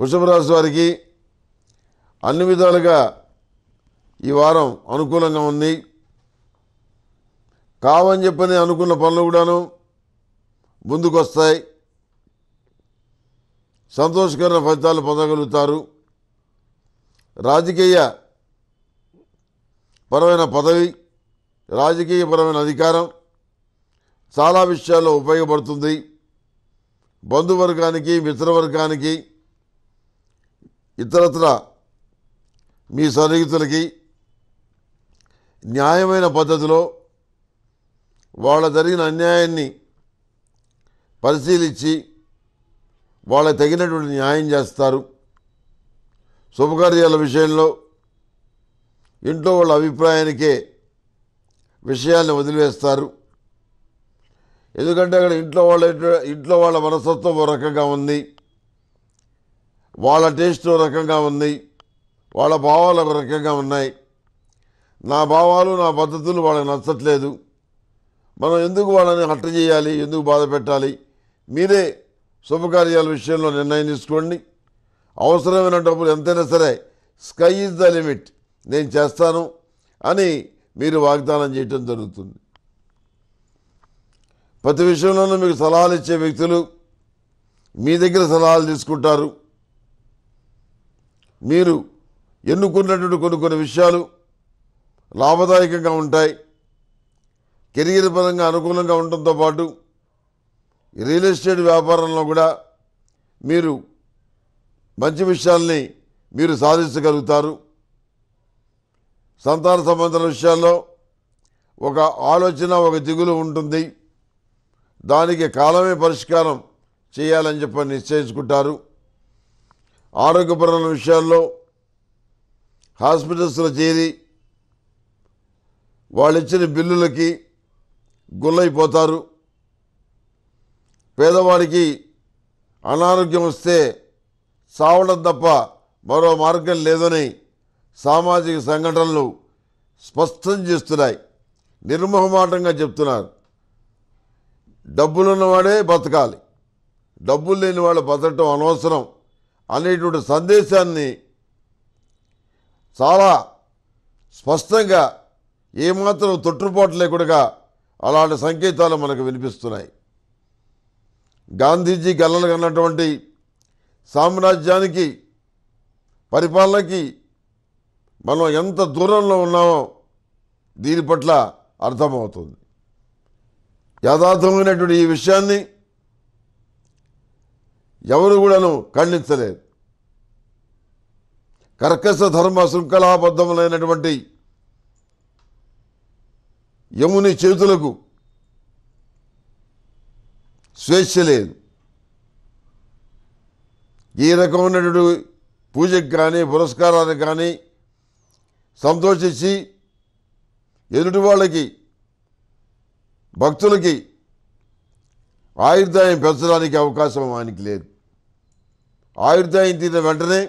వృషభరాజు వారికి అన్ని విధాలుగా ఈ వారం అనుకూలంగా ఉంది కావని చెప్పని అనుకున్న పనులు కూడాను ముందుకొస్తాయి సంతోషకరమైన ఫలితాలు పొందగలుగుతారు రాజకీయ పరమైన పదవి రాజకీయపరమైన అధికారం చాలా విషయాల్లో ఉపయోగపడుతుంది బంధువర్గానికి మిత్రవర్గానికి ఇతరత్ర మీ సన్నిహితులకి న్యాయమైన పద్ధతిలో వాళ్ళ జరిగిన అన్యాయాన్ని పరిశీలించి వాళ్ళ తగినటువంటి న్యాయం చేస్తారు శుభకార్యాల విషయంలో ఇంట్లో వాళ్ళ అభిప్రాయానికే విషయాన్ని వదిలివేస్తారు ఎందుకంటే అక్కడ ఇంట్లో వాళ్ళ ఇంట్లో వాళ్ళ మనస్తత్వం ఒక రకంగా ఉంది వాళ్ళ టేస్ట్ రకంగా ఉంది వాళ్ళ భావాలు ఒక రకంగా ఉన్నాయి నా భావాలు నా పద్ధతులు వాళ్ళకి నచ్చట్లేదు మనం ఎందుకు వాళ్ళని హట్ట చేయాలి ఎందుకు బాధ పెట్టాలి మీరే శుభకార్యాల విషయంలో నిర్ణయం తీసుకోండి అవసరమైన డబ్బులు ఎంతైనా సరే స్కై ఈజ్ ద లిమిట్ నేను చేస్తాను అని మీరు వాగ్దానం చేయటం జరుగుతుంది ప్రతి విషయంలోనూ మీకు సలహాలు ఇచ్చే వ్యక్తులు మీ దగ్గర సలహాలు తీసుకుంటారు మీరు ఎన్నుకున్నటువంటి కొన్ని కొన్ని విషయాలు లాభదాయకంగా ఉంటాయి కెరీర్ పరంగా అనుకూలంగా ఉండటంతో పాటు రియల్ ఎస్టేట్ వ్యాపారంలో కూడా మీరు మంచి విషయాల్ని మీరు సాధించగలుగుతారు సంతాన సంబంధాల విషయాల్లో ఒక ఆలోచన ఒక దిగులు ఉంటుంది దానికి కాలమే పరిష్కారం చేయాలని చెప్పని నిశ్చయించుకుంటారు ఆరోగ్యపరమైన విషయాల్లో హాస్పిటల్స్లో చేరి వాళ్ళు ఇచ్చిన బిల్లులకి గుల్లైపోతారు పేదవాడికి అనారోగ్యం వస్తే సావడం తప్ప మరో మార్గం లేదని సామాజిక సంఘటనలు స్పష్టం చేస్తున్నాయి నిర్మోహమాటంగా చెప్తున్నారు డబ్బులున్నవాడే బతకాలి డబ్బులు లేని వాళ్ళు బతకటం అనవసరం అనేటువంటి సందేశాన్ని చాలా స్పష్టంగా ఏమాత్రం తొట్టుపాటు లేకుండా అలాంటి సంకేతాలు మనకు వినిపిస్తున్నాయి గాంధీజీ గల్లలు కన్నటువంటి సామ్రాజ్యానికి పరిపాలనకి మనం ఎంత దూరంలో ఉన్నామో దీని పట్ల అర్థమవుతుంది యథార్థమైనటువంటి ఈ విషయాన్ని ఎవరు కూడాను ఖండించలేరు కర్కశ ధర్మ శృంఖలాబద్ధములైనటువంటి యముని చేతులకు స్వేచ్ఛ లేదు ఈ రకమైనటువంటి పూజకు కానీ పురస్కారాలకు కానీ సంతోషించి ఎదుటి వాళ్ళకి భక్తులకి ఆయుర్దాయం పెంచడానికి అవకాశం ఆయనకి లేదు ఆయుర్దాయం తిన్న వెంటనే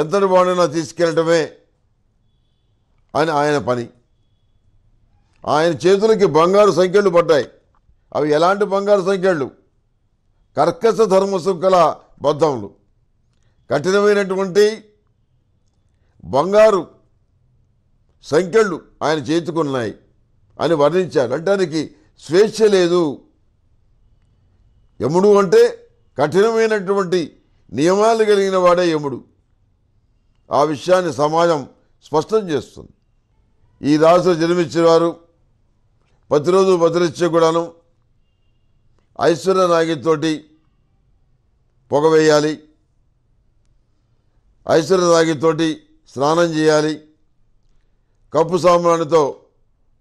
ఎంతటి వాడినా తీసుకెళ్ళటమే అని ఆయన పని ఆయన చేతులకి బంగారు సంఖ్యలు పడ్డాయి అవి ఎలాంటి బంగారు సంఖ్యలు కర్కశ ధర్మశృంఖల బద్ధములు కఠినమైనటువంటి బంగారు సంఖ్యలు ఆయన చేతుకున్నాయి అని వర్ణించారు అంటానికి స్వేచ్ఛ లేదు యముడు అంటే కఠినమైనటువంటి నియమాలు కలిగిన వాడే యముడు ఆ విషయాన్ని సమాజం స్పష్టం చేస్తుంది ఈ దాసులు జన్మించిన వారు ప్రతిరోజు బతిరిచ్చే కూడాను ఐశ్వర్య నాగితోటి పొగ వేయాలి ఐశ్వర్య నాగితోటి స్నానం చేయాలి కప్పు సామాన్లతో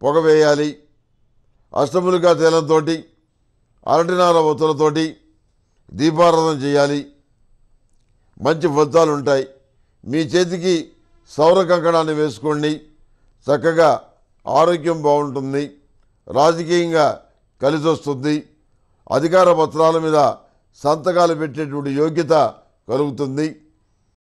పొగ వేయాలి అష్టములుగా తేలంతో అరటినార ఒత్తులతోటి దీపారాధన చేయాలి మంచి ఫలితాలు ఉంటాయి మీ చేతికి సౌర కంకణాన్ని వేసుకోండి చక్కగా ఆరోగ్యం బాగుంటుంది రాజకీయంగా కలిసి వస్తుంది అధికార పత్రాల మీద సంతకాలు పెట్టేటువంటి యోగ్యత కలుగుతుంది